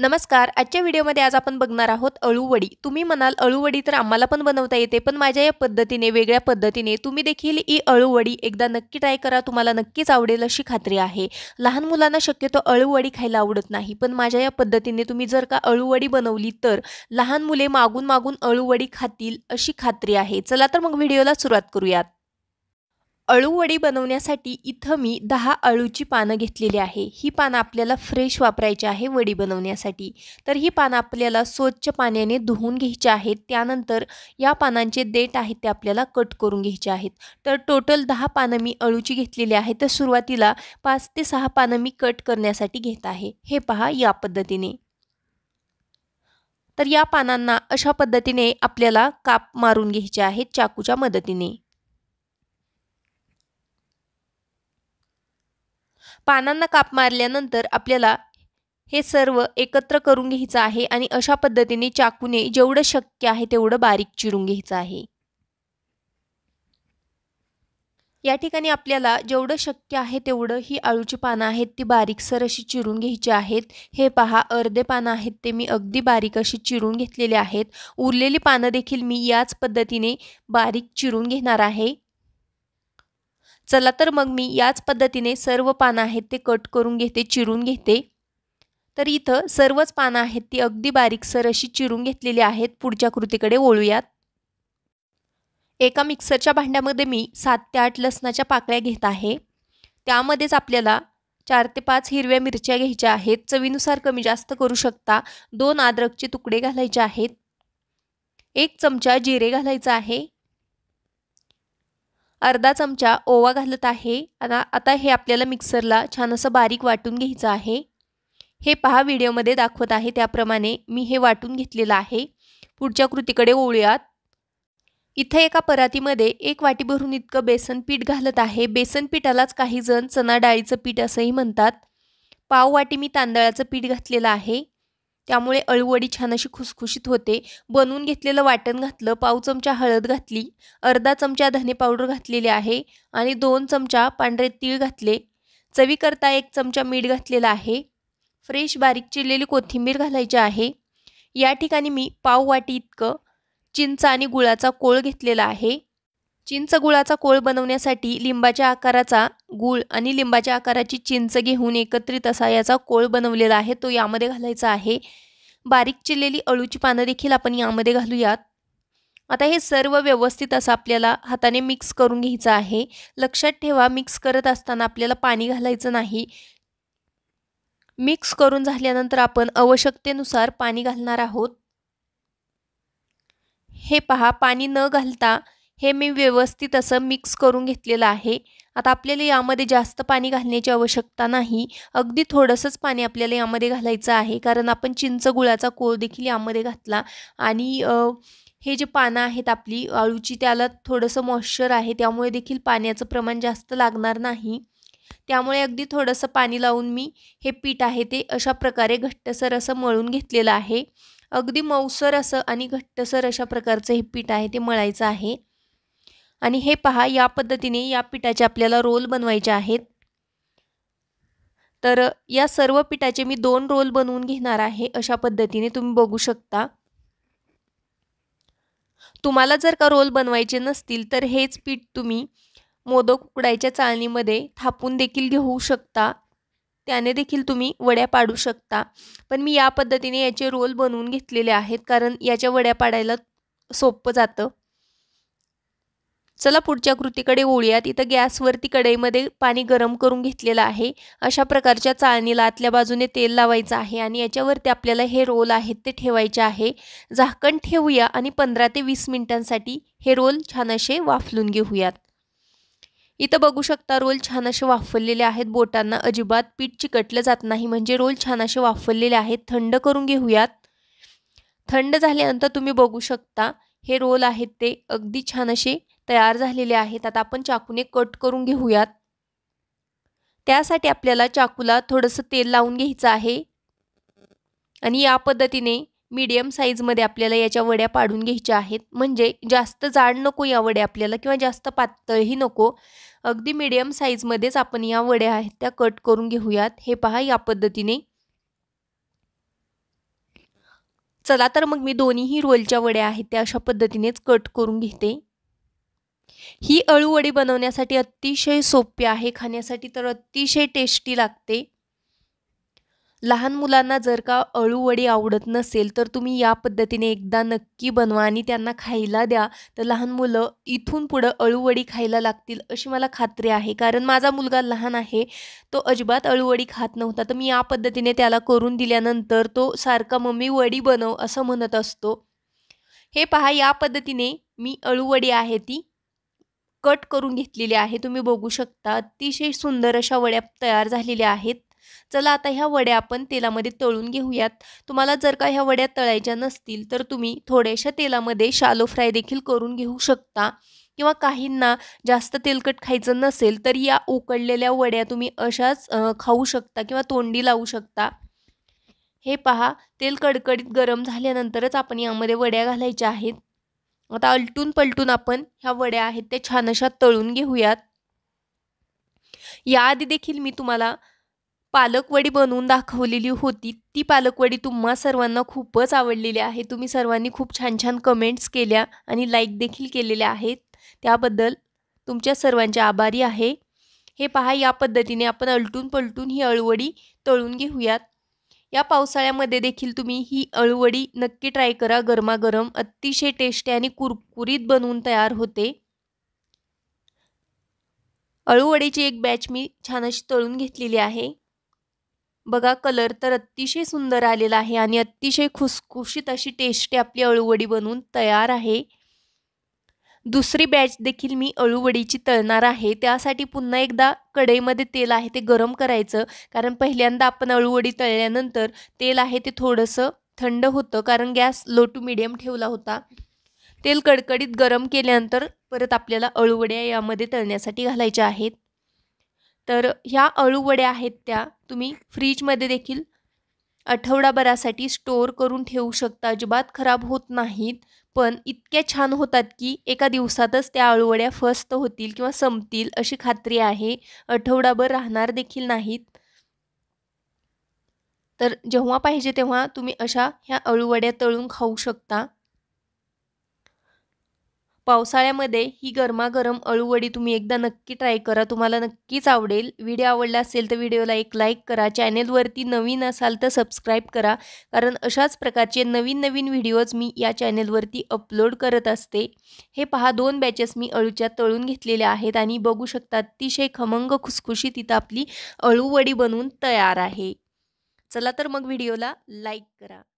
नमस्कार आजच्या व्हिडिओमध्ये आज आपण बघणार आहोत अळूवडी तुम्ही म्हणाल अळूवडी तर आम्हाला पण बनवता येते पण माझ्या या पद्धतीने वेगळ्या पद्धतीने तुम्ही देखील ही अळूवडी एकदा नक्की ट्राय करा तुम्हाला नक्कीच आवडेल अशी खात्री आहे लहान मुलांना शक्यतो अळूवडी खायला आवडत नाही पण माझ्या या पद्धतीने तुम्ही जर का अळूवडी बनवली तर लहान मुले मागून मागून अळूवडी खातील अशी खात्री आहे चला तर मग व्हिडिओला सुरुवात करूयात अळूवडी बनवण्यासाठी इथं मी दहा अळूची पानं घेतलेली आहे ही पानं आपल्याला फ्रेश वापरायची आहे वडी बनवण्यासाठी तर ही पानं आपल्याला स्वच्छ पाण्याने धुवून घ्यायची आहेत त्यानंतर या पानांचे देठ आहेत ते आपल्याला कट करून घ्यायचे आहेत तर टोटल दहा पानं मी अळूची घेतलेली आहे तर सुरुवातीला पाच ते सहा पानं मी कट करण्यासाठी घेत आहे हे पहा या पद्धतीने तर या पानांना अशा पद्धतीने आपल्याला काप मारून घ्यायचे आहेत चाकूच्या मदतीने पानांना काप मारल्यानंतर आपल्याला हे सर्व एकत्र करून घ्यायचं आहे आणि अशा पद्धतीने चाकूने जेवढं शक्य आहे तेवढं बारीक चिरून घ्यायचं आहे या ठिकाणी आपल्याला जेवढं शक्य आहे तेवढं ही आळूची पानं आहेत ती बारीकसर अशी चिरून घ्यायची आहेत हे पहा अर्धे पानं आहेत ते मी अगदी बारीक अशी चिरून घेतलेले आहेत उरलेली पानं देखील मी याच पद्धतीने बारीक चिरून घेणार आहे चला तर मग मी याच पद्धतीने सर्व पानं आहेत ते कट करून घेते चिरून घेते तर इथं सर्वच पानं आहेत ती अगदी बारीकसर अशी चिरून घेतलेली आहेत पुढच्या कृतीकडे ओळूयात एका मिक्सरच्या भांड्यामध्ये मी सात ते आठ लसणाच्या पाकळ्या घेत आहे त्यामध्येच आपल्याला चार ते पाच हिरव्या मिरच्या घ्यायच्या आहेत चवीनुसार कमी जास्त करू शकता दोन अद्रकचे तुकडे घालायचे आहेत एक चमचा जिरे घालायचं आहे अर्धा चमचा ओवा घालत आहे आता हे आपल्याला मिक्सरला छान असं बारीक वाटून घ्यायचं आहे हे पहा व्हिडिओमध्ये दाखवत आहे त्याप्रमाणे मी हे वाटून घेतलेलं आहे पुढच्या कृतीकडे ओळूयात इथं एका परातीमध्ये एक वाटी भरून इतकं बेसन पीठ घालत आहे बेसन पिठालाच काही जण चना डाळीचं पीठ असंही म्हणतात पाव वाटी मी तांदळाचं पीठ घातलेलं आहे त्यामुळे अळूवडी छान अशी खुसखुशीत होते बनवून घेतलेलं वाटण घातलं पाव चमचा हळद घातली अर्धा चमचा धने पावडर घातलेली आहे आणि दोन चमचा पांढरे तीळ घातले चवीकरता एक चमचा मीठ घातलेला आहे फ्रेश बारीक चिरलेली कोथिंबीर घालायची आहे या ठिकाणी मी पाव वाटी इतकं चिंच आणि गुळाचा कोळ घेतलेला आहे चिंच गुळाचा कोळ बनवण्यासाठी लिंबाच्या आकाराचा गूळ आणि लिंबाच्या आकाराची चिंच घेऊन एकत्रित असा याचा कोळ बनवलेला आहे तो यामध्ये घालायचा आहे बारीक चिरलेली अळूची पानं देखील आपण यामध्ये घालूयात आता हे सर्व व्यवस्थित असं आपल्याला हाताने मिक्स करून घ्यायचं आहे लक्षात ठेवा मिक्स करत असताना आपल्याला पाणी घालायचं नाही मिक्स करून झाल्यानंतर आपण आवश्यकतेनुसार पाणी घालणार आहोत हे पहा पाणी न घालता हे मी व्यवस्थित असं मिक्स करून घेतलेलं आहे आता आपल्याला यामध्ये जास्त पाणी घालण्याची आवश्यकता नाही अगदी थोडंसंच पाणी आपल्याला यामध्ये घालायचं आहे कारण आपण चिंच गुळाचा कोळ देखील यामध्ये घातला आणि हे जे पानं आहेत आपली अळूची त्याला थोडंसं मॉइश्चर आहे त्यामुळे देखील पाण्याचं प्रमाण जास्त लागणार नाही त्यामुळे अगदी थोडंसं पाणी लावून मी हे पीठ आहे ते अशा प्रकारे घट्टसर असं मळून घेतलेलं आहे अगदी मऊसर असं आणि घट्टसर अशा प्रकारचं हे पीठ आहे ते मळायचं आहे आणि हे पहा या पद्धतीने या पिठाचे आपल्याला रोल बनवायचे आहेत तर या सर्व पिठाचे मी दोन रोल बनवून घेणार आहे अशा पद्धतीने तुम्ही बघू शकता तुम्हाला जर का रोल बनवायचे नसतील तर हेच पीठ तुम्ही मोदक उकडायच्या चाळणीमध्ये थापून देखील घेऊ शकता त्याने देखील तुम्ही वड्या पाडू शकता पण मी या पद्धतीने याचे रोल बनवून घेतलेले आहेत कारण याच्या वड्या पाडायला सोपं जातं चला पुढच्या कृतीकडे ओळूयात इथं गॅसवरती कढईमध्ये पाणी गरम करून घेतलेलं आहे अशा प्रकारच्या चाळणीला आतल्या बाजूने तेल लावायचं आहे आणि याच्यावरती आपल्याला हे रोल आहेत ते ठेवायचे आहे झाकण ठेवूया आणि पंधरा ते वीस मिनिटांसाठी हे रोल छान असे वाफलून घेऊयात इथं बघू शकता रोल छान असे वाफरलेले आहेत बोटांना अजिबात पीठ चिकटलं जात नाही म्हणजे रोल छान असे वाफरलेले आहेत थंड करून घेऊयात थंड झाल्यानंतर तुम्ही बघू शकता हे रोल आहेत ते अगदी छान असे तयार झालेले आहेत आता आपण चाकूने कट करून घेऊयात त्यासाठी आपल्याला चाकूला थोडंसं तेल लावून घ्यायचं आहे आणि या पद्धतीने मीडियम साईजमध्ये आपल्याला याच्या वड्या पाडून घ्यायच्या आहेत म्हणजे जास्त जाड नको या वड्या आपल्याला किंवा जास्त पातळही नको अगदी मीडियम साईजमध्येच आपण या वड्या आहेत त्या कट करून घेऊयात हे पहा या पद्धतीने चला तर मग मी दोन्हीही रोलच्या वड्या आहेत त्या अशा पद्धतीनेच कट करून घेते ही अळूवडी बनवण्यासाठी अतिशय सोपी आहे खाण्यासाठी तर अतिशय टेस्टी लागते लहान मुलांना जर का अळूवडी आवडत नसेल तर तुम्ही या पद्धतीने एकदा नक्की बनवा आणि त्यांना खायला द्या तर लहान मुलं इथून पुढं अळूवडी खायला लागतील अशी मला खात्री आहे कारण माझा मुलगा लहान आहे तो अजिबात अळूवडी खात नव्हता तर मी या पद्धतीने त्याला करून दिल्यानंतर तो सारखा मम्मी वडी बनव असं म्हणत असतो हे पहा या पद्धतीने मी अळूवडी आहे ती कट करून घेतलेले आहे तुम्ही बघू शकता अतिशय सुंदर अशा वड्या तयार झालेल्या आहेत चला आता ह्या वड्या आपण तेलामध्ये तळून घेऊयात तुम्हाला जर का ह्या वड्या तळायच्या नसतील तर तुम्ही थोड्याशा तेलामध्ये शालो फ्राय देखील करून घेऊ शकता किंवा काहींना जास्त तेलकट खायचं नसेल तर या उकडलेल्या वड्या तुम्ही अशाच खाऊ शकता किंवा तोंडी लावू शकता हे पहा तेल कडकडीत गरम झाल्यानंतरच आपण यामध्ये वड्या घालायच्या आहेत आता अलटून पलटून आपण ह्या वड्या आहेत त्या छान अशा तळून घेऊयात याआधी देखील मी तुम्हाला पालकवडी बनवून दाखवलेली होती ती पालकवडी तुम्हा सर्वांना खूपच आवडलेली आहे तुम्ही सर्वांनी खूप छान छान कमेंट्स केल्या आणि लाईक देखील केलेल्या आहेत त्याबद्दल तुमच्या सर्वांचे आभारी आहे हे पहा या पद्धतीने आपण अलटून पलटून ही अळवडी तळून घेऊयात या पावसाळ्यामध्ये देखील तुम्ही ही अळवडी नक्की ट्राय करा गरमागरम अतिशय टेस्टी आणि कुरकुरीत बनवून तयार होते अळूवडीची एक बॅच मी छान अशी तळून घेतलेली आहे बघा कलर तर अतिशय सुंदर आलेला आहे आणि अतिशय खुसखुशीत अशी टेस्टी आपली अळूवडी बनवून तयार आहे दुसरी बॅच देखील मी अळूवडीची तळणार आहे त्यासाठी पुन्हा एकदा कढईमध्ये तेल आहे ते गरम करायचं कारण पहिल्यांदा आपण अळूवडी तळल्यानंतर तेल आहे ते थोडंसं थंड होतं कारण गॅस लो टू मिडियम ठेवला होता तेल कडकडीत गरम केल्यानंतर परत आपल्याला अळूवड्या यामध्ये तळण्यासाठी घालायच्या आहेत तर ह्या अळूवड्या आहेत त्या तुम्ही फ्रीजमध्ये देखील आठवडाभरासाठी स्टोअर करून ठेवू शकता अजिबात खराब होत नाहीत पण इतक्या छान होतात की एका दिवसातच त्या आळूवड्या फस्त होतील किंवा संपतील अशी खात्री आहे आठवडाभर राहणार देखील नाहीत तर जेव्हा पाहिजे तेव्हा तुम्ही अशा ह्या अळूवड्या तळून खाऊ शकता पावसाळ्यामध्ये ही गरमागरम अळूवडी तुम्ही एकदा नक्की ट्राय करा तुम्हाला नक्कीच आवडेल व्हिडिओ आवडला असेल तर व्हिडिओला एक लाईक करा चॅनेलवरती नवीन असाल तर सबस्क्राईब करा कारण अशाच प्रकारचे नवीन नवीन व्हिडिओज मी या चॅनेलवरती अपलोड करत असते हे पहा दोन बॅचेस मी अळूच्या तळून घेतलेल्या आहेत आणि बघू शकता अतिशय खमंग खुसखुशी तिथं आपली अळूवडी बनवून तयार आहे चला तर मग व्हिडिओला लाईक करा